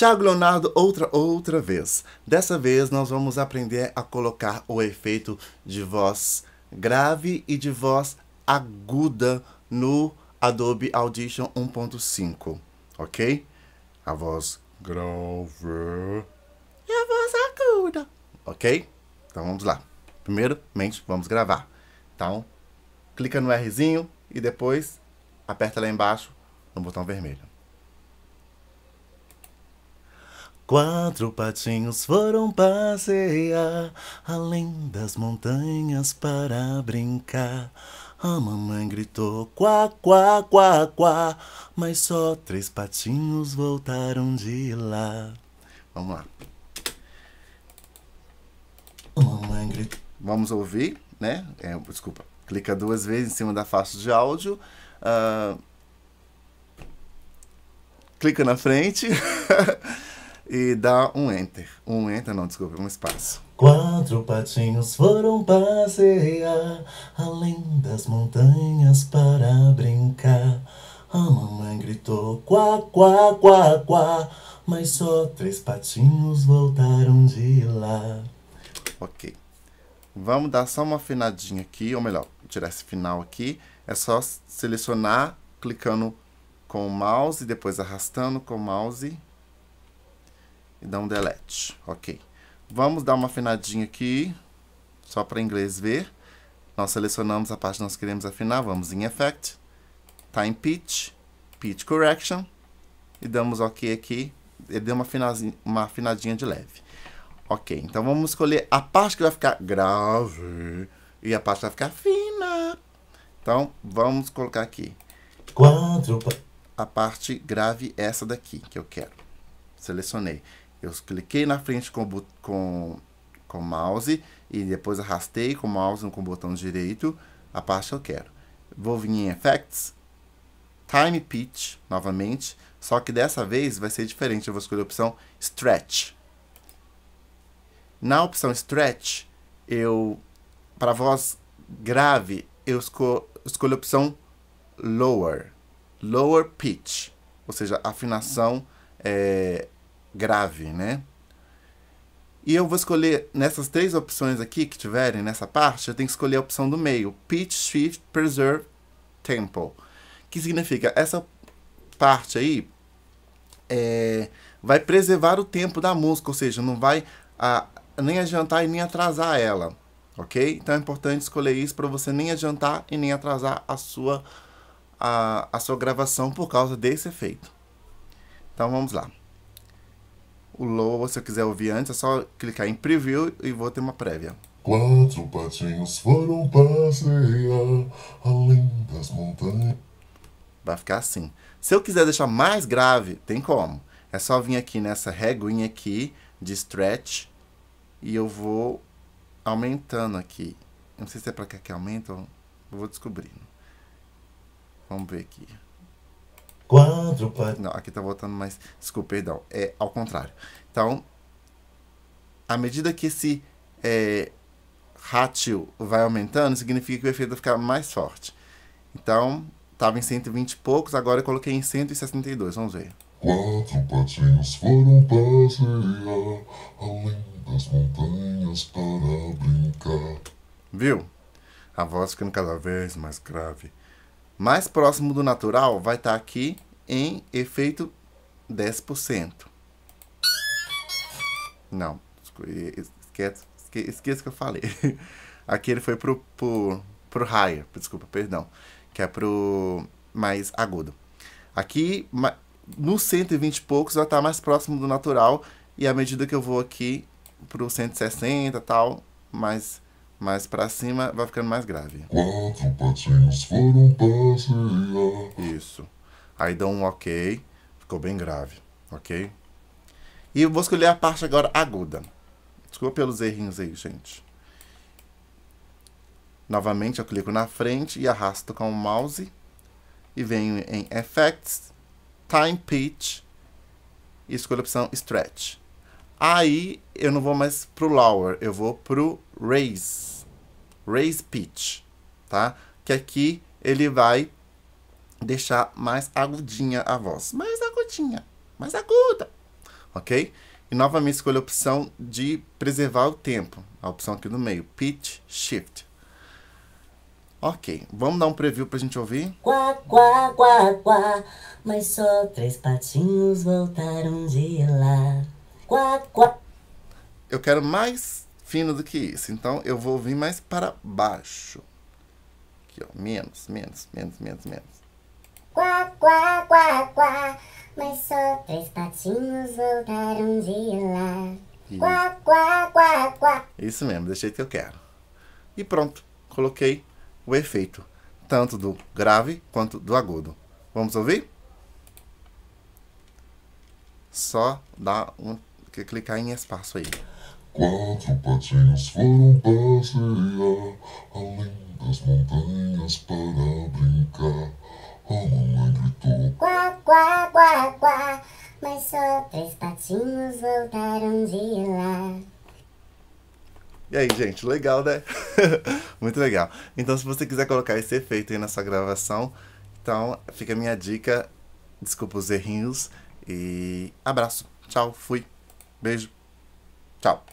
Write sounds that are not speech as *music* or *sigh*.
Tiago Leonardo, outra, outra vez. Dessa vez nós vamos aprender a colocar o efeito de voz grave e de voz aguda no Adobe Audition 1.5, ok? A voz grave e a voz aguda, ok? Então vamos lá. Primeiramente, vamos gravar. Então, clica no Rzinho e depois aperta lá embaixo no botão vermelho. Quatro patinhos foram passear além das montanhas para brincar. A mamãe gritou quá, quá, quá, quá, mas só três patinhos voltaram de lá. Vamos lá. A mamãe gritou. Vamos ouvir, né? É, desculpa. Clica duas vezes em cima da faixa de áudio. Uh... Clica na frente. *laughs* e dá um enter. Um enter, não, desculpa, um espaço. Quatro patinhos foram passear além das montanhas para brincar. A mamãe gritou quá, quá, quá, quá, mas só três patinhos voltaram de lá. Ok. Vamos dar só uma afinadinha aqui, ou melhor, tirar esse final aqui. É só selecionar, clicando com o mouse, depois arrastando com o mouse e dá um delete. Ok. Vamos dar uma afinadinha aqui, só para inglês ver. Nós selecionamos a parte que nós queremos afinar, vamos em Effect, Time tá Pitch, Pitch Correction, e damos OK aqui. Ele deu uma, afinadinha, uma afinadinha de leve. Ok, então vamos escolher a parte que vai ficar grave e a parte que vai ficar fina. Então, vamos colocar aqui. quatro, A parte grave é essa daqui que eu quero. Selecionei. Eu cliquei na frente com, com, com o mouse e depois arrastei com o mouse com o botão direito a parte que eu quero. Vou vir em Effects, Time Pitch novamente, só que dessa vez vai ser diferente. Eu vou escolher a opção Stretch. Na opção Stretch, eu para voz grave, eu esco escolho a opção Lower, Lower Pitch, ou seja, afinação é, grave, né? E eu vou escolher, nessas três opções aqui que tiverem nessa parte, eu tenho que escolher a opção do meio, Pitch Shift Preserve Tempo. Que significa, essa parte aí é, vai preservar o tempo da música, ou seja, não vai a, nem adiantar e nem atrasar ela, ok? Então é importante escolher isso para você nem adiantar e nem atrasar a sua, a, a sua gravação por causa desse efeito. Então vamos lá. O Low, se eu quiser ouvir antes, é só clicar em preview e vou ter uma prévia. Quatro patinhos foram passear além das montanhas. Vai ficar assim. Se eu quiser deixar mais grave, tem como. É só vir aqui nessa reguinha aqui de stretch e eu vou aumentando aqui. Não sei se é para cá que aumenta, eu vou descobrindo. Vamos ver aqui quadrúpede. Não, aqui tá voltando, mais, desculpa, perdão. É ao contrário. Então, à medida que esse é, ratio vai aumentando, significa que o efeito vai ficar mais forte. Então, tava em 120 e poucos, agora eu coloquei em 162. Vamos ver. Quatro patinhos foram passear além das montanhas para brincar. Viu? A voz ficando cada vez mais grave. Mais próximo do natural vai estar tá aqui em efeito 10%. Não, esquece, esqueça que eu falei. *laughs* Aqui ele foi pro, pro, pro higher, desculpa, perdão. Que é pro mais agudo. Aqui, no 120 e poucos, vai estar tá mais próximo do natural. E à medida que eu vou aqui pro 160 e tal, mais mas para cima vai ficando mais grave. Quatro patinhos foram passear. Isso. Aí dá um ok, ficou bem grave, ok? E eu vou escolher a parte agora aguda. Desculpa pelos errinhos aí, gente. Novamente eu clico na frente e arrasto com o mouse e venho em Effects, Time Pitch e escolho a opção Stretch. Aí eu não vou mais pro lower, eu vou pro raise. Raise pitch, tá? Que aqui ele vai deixar mais agudinha a voz. Mais agudinha, mais aguda, ok? E novamente escolhe a opção de preservar o tempo. A opção aqui no meio, pitch shift. Ok, vamos dar um preview pra gente ouvir? Quá, quá, quá, quá, mas só três patinhos voltaram de lá quá, quá. Eu quero mais fino do que isso. Então, eu vou vir mais para baixo. Aqui, ó. Menos, menos, menos, menos, menos. Quá, quá, quá, quá. Mas só três patinhos voltaram de lá. Isso. Quá, quá, quá, quá. Isso mesmo, do jeito que eu quero. E pronto, coloquei o efeito. Tanto do grave quanto do agudo. Vamos ouvir? Só dá um clicar em espaço aí. Quatro patinhos foram passear além das montanhas para brincar. A mamãe gritou: Quá, quá, quá, quá. Mas só três patinhos voltaram de lá. E aí, gente, legal, né? *laughs* Muito legal. Então, se você quiser colocar esse efeito aí na sua gravação, então fica a minha dica. Desculpa os errinhos. E abraço. Tchau, fui. Beijo. Tchau.